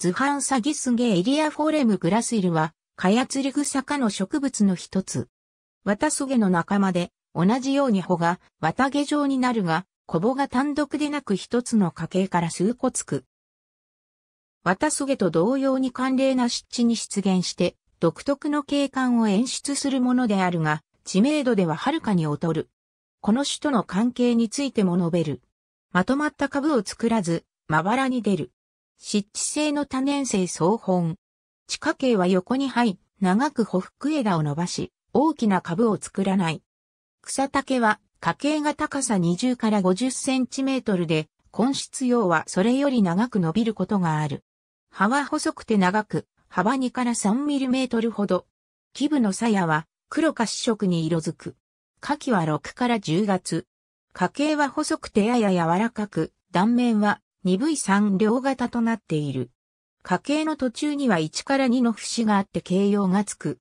ズハンサギスゲエリアフォレムグラスイルは、カヤツリグサ科の植物の一つ。ワタスゲの仲間で、同じように穂が綿毛状になるが、コボが単独でなく一つの家系から数個つく。ワタスゲと同様に寒冷な湿地に出現して、独特の景観を演出するものであるが、知名度でははるかに劣る。この種との関係についても述べる。まとまった株を作らず、まばらに出る。湿地性の多年生草本。地下茎は横に入、い、長く匍匐枝を伸ばし、大きな株を作らない。草丈は、家系が高さ20から50センチメートルで、根室用はそれより長く伸びることがある。葉は細くて長く、幅2から3ミリメートルほど。基部の鞘は黒か紫色に色づく。花季は6から10月。花茎は細くてやや柔らかく、断面は 2V3 両型となっている。家計の途中には1から2の節があって形容がつく。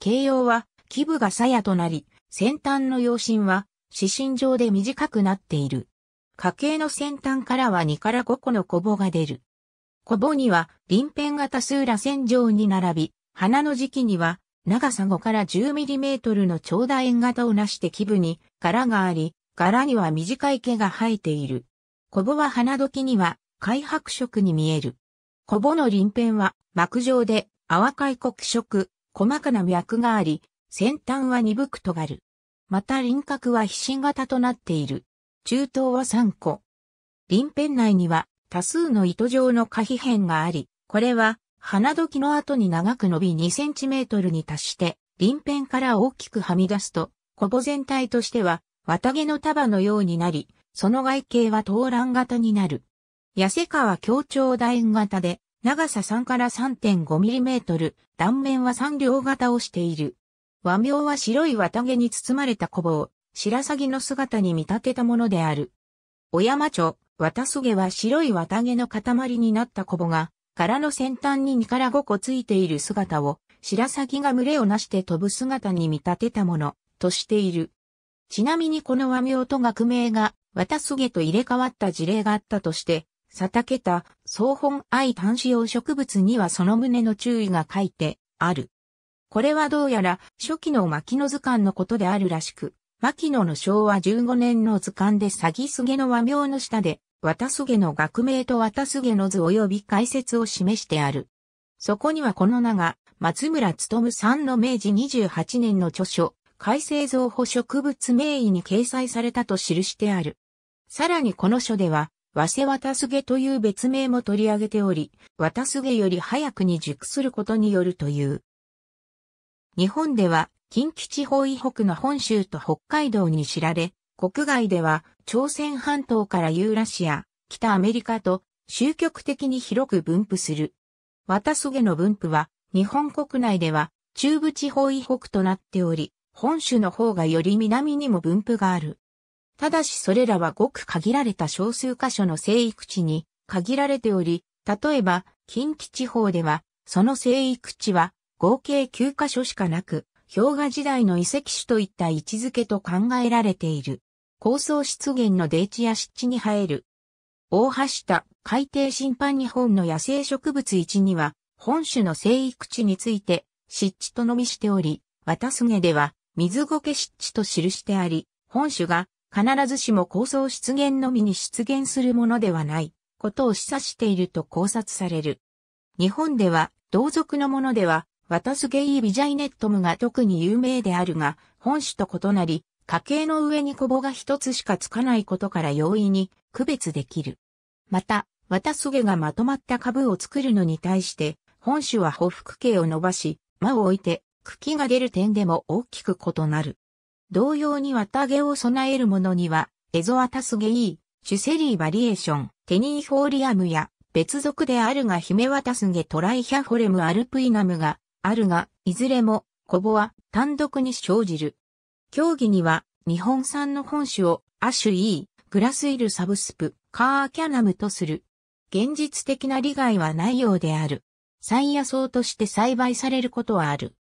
形容は、基部が鞘となり、先端の葉身は、指針状で短くなっている。家計の先端からは2から5個のコボが出る。コボには、輪辺型数螺旋状に並び、花の時期には、長さ5から 10mm の長楕円型をなして基部に柄があり、柄には短い毛が生えている。コボは花時には灰白色に見える。コボの鱗片は膜状で淡灰黒色、細かな脈があり、先端は鈍く尖る。また輪郭はひし形となっている。中等は3個。鱗片内には多数の糸状の可皮片があり、これは花時の後に長く伸び2センチメートルに達して、鱗片から大きくはみ出すと、コボ全体としては綿毛の束のようになり、その外形は東蘭型になる。痩せ川強調楕円型で、長さ3から 3.5mm、断面は3両型をしている。和名は白い綿毛に包まれた小棒、白鷺の姿に見立てたものである。小山町、綿杉は白い綿毛の塊になった小棒が、柄の先端に2から5個ついている姿を、白鷺が群れをなして飛ぶ姿に見立てたもの、としている。ちなみにこの和名と学名が綿すげと入れ替わった事例があったとして、さたけた、総本愛単子用植物にはその旨の注意が書いてある。これはどうやら初期の牧野図鑑のことであるらしく、牧野の昭和15年の図鑑で詐欺すげの和名の下で、綿すげの学名と綿すげの図及び解説を示してある。そこにはこの名が、松村勤さんの明治28年の著書、改正造法植物名医に掲載されたと記してある。さらにこの書では、和瀬渡すげという別名も取り上げており、渡すげより早くに熟することによるという。日本では、近畿地方以北の本州と北海道に知られ、国外では朝鮮半島からユーラシア、北アメリカと集局的に広く分布する。渡すげの分布は、日本国内では中部地方以北となっており、本州の方がより南にも分布がある。ただしそれらはごく限られた少数箇所の生育地に限られており、例えば近畿地方では、その生育地は合計9箇所しかなく、氷河時代の遺跡種といった位置づけと考えられている。高層湿原の泥地や湿地に生える。大橋田海底審判日本の野生植物1には、本種の生育地について、湿地とのみしており、渡すげでは、水苔湿地と記してあり、本種が必ずしも構想出現のみに出現するものではないことを示唆していると考察される。日本では、同族のものでは、ワタスゲイ・ビジャイネットムが特に有名であるが、本種と異なり、家系の上にコボが一つしかつかないことから容易に区別できる。また、ワタスゲがまとまった株を作るのに対して、本種は補服系を伸ばし、間を置いて、茎が出る点でも大きく異なる。同様に綿毛を備えるものには、エゾアタスゲイー、シュセリーバリエーション、テニーフォーリアムや、別属であるがヒメワタスゲトライヒャフォレムアルプイナムが、あるが、いずれも、コボは単独に生じる。競技には、日本産の本種を、アシュイー、グラスイルサブスプ、カーキャナムとする。現実的な利害はないようである。山野草として栽培されることはある。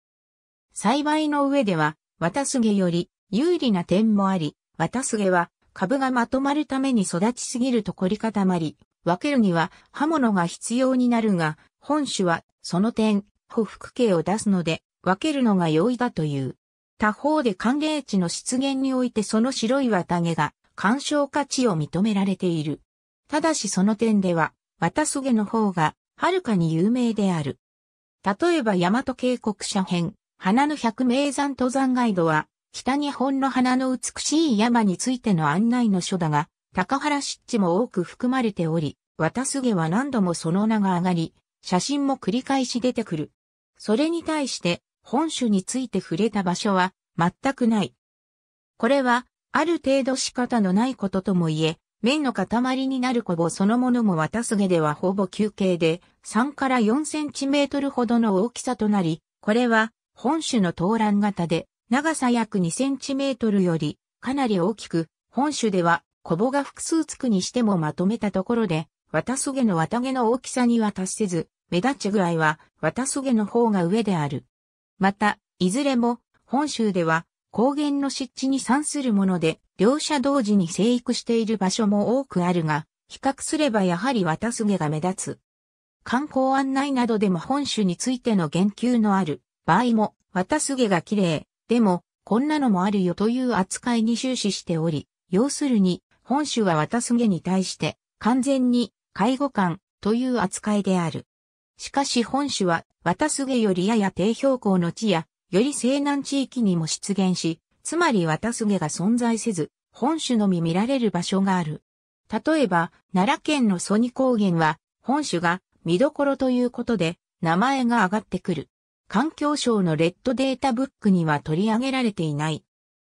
栽培の上では、ワタスゲより有利な点もあり、綿すげは株がまとまるために育ちすぎると凝り固まり、分けるには刃物が必要になるが、本種はその点、補福形を出すので、分けるのが容易だという。他方で寒冷地の出現においてその白い綿毛が干渉価値を認められている。ただしその点では、綿すげの方がはるかに有名である。例えば大和渓谷斜辺、花の百名山登山ガイドは、北日本の花の美しい山についての案内の書だが、高原湿地も多く含まれており、渡すげは何度もその名が上がり、写真も繰り返し出てくる。それに対して、本種について触れた場所は全くない。これは、ある程度仕方のないことともいえ、面の塊になるコボそのものも渡すげではほぼ休憩で、3から4センチメートルほどの大きさとなり、これは、本種の東蘭型で、長さ約2センチメートルよりかなり大きく、本種ではコボが複数つくにしてもまとめたところで、綿すげの綿毛の大きさには達せず、目立ち具合は綿すげの方が上である。また、いずれも本州では高原の湿地に産するもので、両者同時に生育している場所も多くあるが、比較すればやはり綿すげが目立つ。観光案内などでも本州についての言及のある場合も、綿すげが綺麗、でも、こんなのもあるよという扱いに終始しており、要するに、本種は渡すげに対して、完全に、介護官という扱いである。しかし本種は、渡すげよりやや低標高の地や、より西南地域にも出現し、つまり渡すげが存在せず、本種のみ見られる場所がある。例えば、奈良県の曽爾高原は、本種が見どころということで、名前が上がってくる。環境省のレッドデータブックには取り上げられていない。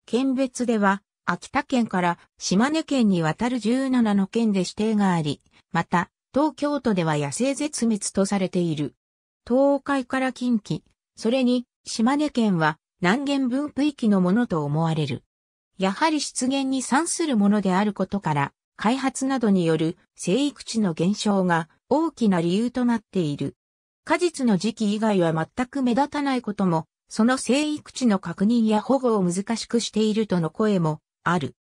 県別では、秋田県から島根県に渡る17の県で指定があり、また、東京都では野生絶滅とされている。東海から近畿、それに島根県は南限分布域のものと思われる。やはり出現に賛するものであることから、開発などによる生育地の減少が大きな理由となっている。果実の時期以外は全く目立たないことも、その生育地の確認や保護を難しくしているとの声もある。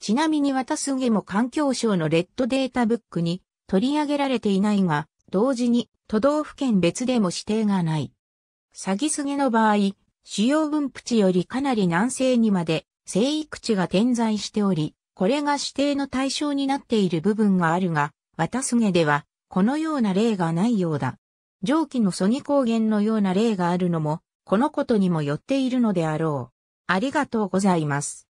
ちなみに渡すげも環境省のレッドデータブックに取り上げられていないが、同時に都道府県別でも指定がない。詐欺すげの場合、主要分布地よりかなり南西にまで生育地が点在しており、これが指定の対象になっている部分があるが、渡すげではこのような例がないようだ。上記の曽ニ高原のような例があるのも、このことにもよっているのであろう。ありがとうございます。